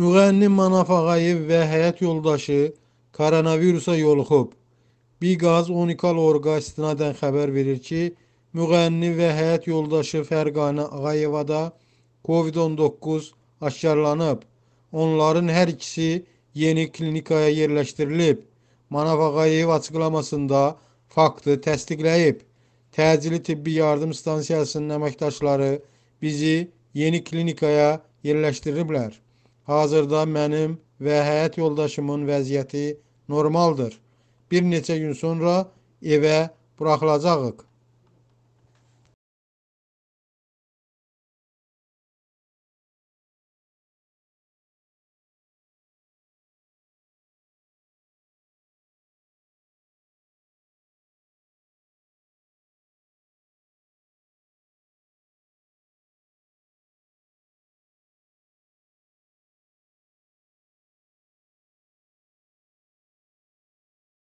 Müğənni Manaf Ağayev və həyat yoldaşı koronavirusa yoluxub. Biqaz Unikal Orqa istinadən xəbər verir ki, müğənni və həyat yoldaşı Fərqanə Ağayevada COVID-19 aşkarlanıb. Onların hər ikisi yeni klinikaya yerləşdirilib. Manaf Ağayev açıqlamasında faktı təsdiqləyib. Təcili tibbi yardım stansiyasının əməkdaşları bizi yeni klinikaya yerləşdiriblər. Hazırda mənim və həyat yoldaşımın vəziyyəti normaldır. Bir neçə gün sonra evə buraxılacağıq.